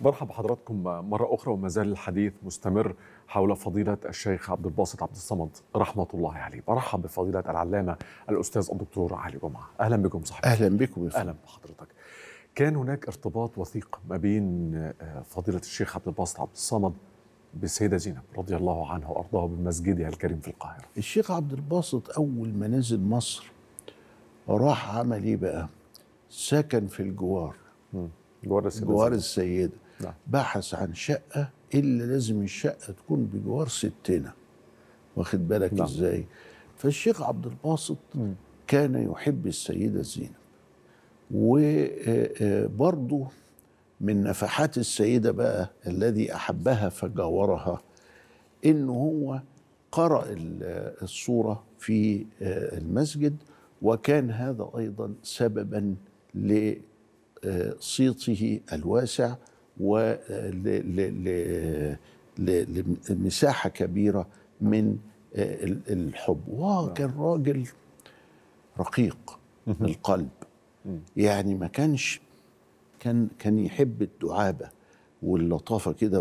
برحب بحضراتكم مرة أخرى وما زال الحديث مستمر حول فضيلة الشيخ عبد الباسط عبد الصمد رحمة الله عليه برحب بفضيلة العلامة الأستاذ الدكتور علي جمعة أهلا بكم صاحبي أهلا بكم أهلا بحضرتك كان هناك ارتباط وثيق ما بين آه، فضيلة الشيخ عبد الباسط عبد الصمد بالسيدة زينب رضي الله عنها وأرضاها بمسجدها الكريم في القاهرة الشيخ عبد الباسط أول ما نزل مصر راح عمل إيه بقى سكن في الجوار جوار السيدة, جوار السيدة. نعم. بحث عن شقة إلا لازم الشقة تكون بجوار ستنا واخد بالك لا. نعم. إزاي فالشيخ عبد الباسط م. كان يحب السيدة زينب وبرضه آه، آه، من نفحات السيدة بقى الذي أحبها فجاورها إنه هو قرأ آه، الصورة في المسجد وكان هذا أيضا سببا لصيته الواسع ولمساحه كبيره من آه، الحب وكان نعم. راجل رقيق القلب يعني ما كانش كان كان يحب الدعابه واللطافه كده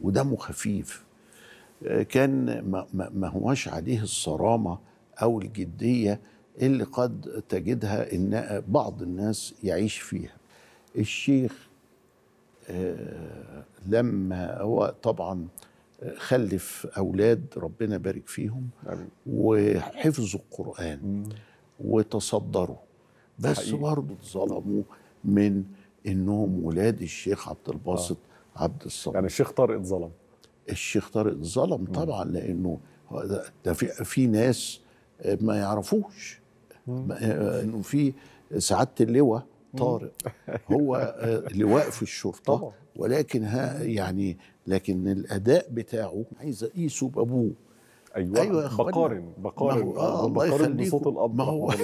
ودمه خفيف آه، كان ما, ما هواش عليه الصرامه او الجديه اللي قد تجدها ان بعض الناس يعيش فيها الشيخ آه، لما هو طبعا خلف اولاد ربنا بارك فيهم وحفظوا القران وتصدروا بس برضه اتظلموا من انهم ولاد الشيخ عبد الباسط آه. عبد الصمد يعني الشيخ طارق اتظلم الشيخ طارق اتظلم طبعا لانه ده في في ناس ما يعرفوش آه، انه في سعاده اللواء طارق هو آه، اللي واقف الشرطه طبعا. ولكن ها يعني لكن الاداء بتاعه عايز اقيسه بابوه ايوه, أيوة بقارن بقارن آه, آه، بقارن بصوت الاب ما هو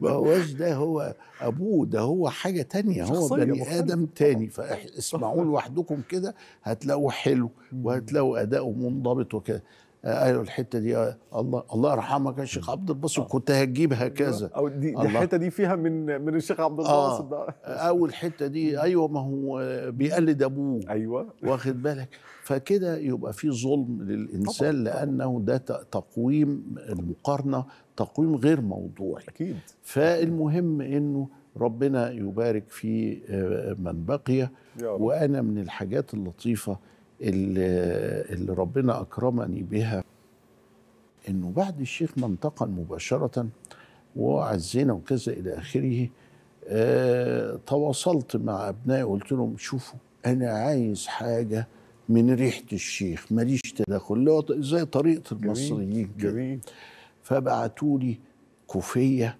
ما هوش ده هو ابوه ده هو حاجه تانية هو بني مختلف. ادم تاني فاسمعوه لوحدكم كده هتلاقوا حلو وهتلاقوا اداؤه منضبط وكده قالوا الحته دي آه، الله الله يرحمك يا شيخ عبد الباسط آه. كنت هتجيب هكذا او دي, دي الحته دي فيها من من الشيخ عبد آه. الباسط آه اول حته دي ايوه ما هو بيقلد ابوه ايوه واخد بالك فكده يبقى في ظلم للانسان طبعا لانه ده تقويم المقارنه تقويم غير موضوعي اكيد فالمهم انه ربنا يبارك في من بقي وانا من الحاجات اللطيفه اللي ربنا اكرمني بها انه بعد الشيخ ما انتقل مباشره وعزينا وكذا الى اخره آه، تواصلت مع ابنائي قلت لهم شوفوا انا عايز حاجه من ريحه الشيخ ماليش تدخل اللي هو زي طريقه المصريين جميل, جميل. فبعتوا لي كوفيه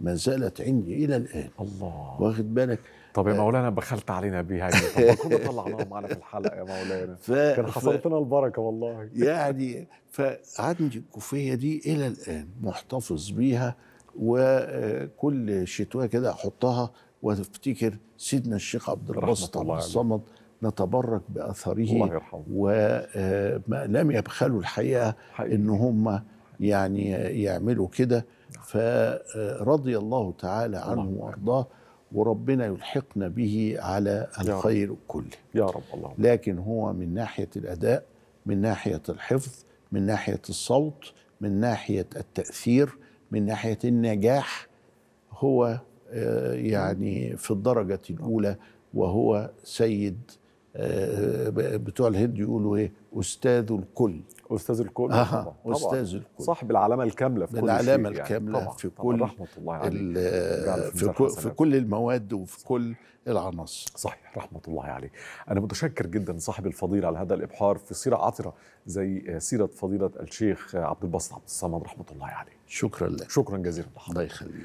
ما زالت عندي الى الان الله واخد بالك طب يا آه. مولانا بخلت علينا بيها طب كنا طلعناها معانا في الحلقه يا مولانا ف... كان حصلت لنا البركه والله يعني فعندي الكوفيه دي الى الان محتفظ بيها وكل شتوى كده احطها وافتكر سيدنا الشيخ عبد الباسط عبد الصمد نتبرك باثره الله يرحمه وما آه، لم يبخلوا الحقيقه حقيقي. ان هم يعني يعملوا كده فرضي الله تعالى عنه وارضاه وربنا يلحقنا به على الخير كله يا رب الله لكن هو من ناحيه الاداء من ناحيه الحفظ من ناحيه الصوت من ناحيه التاثير من ناحيه النجاح هو آه، يعني في الدرجه الاولى وهو سيد آه، بتوع الهند يقولوا ايه استاذ الكل استاذ الكل آه. طبعا. استاذ الكل صاحب العلامه الكامله في كل العلامه يعني. الكامله يعني. في كل رحمه الله عليه في, آه، كل في كل المواد وفي كل العناصر صحيح رحمه الله عليه انا متشكر جدا صاحب الفضيله على هذا الابحار في سيره عطره زي سيره فضيله الشيخ عبد الباسط عبد الصمد رحمه الله عليه شكرا لك شكرا جزيلا الله يخليك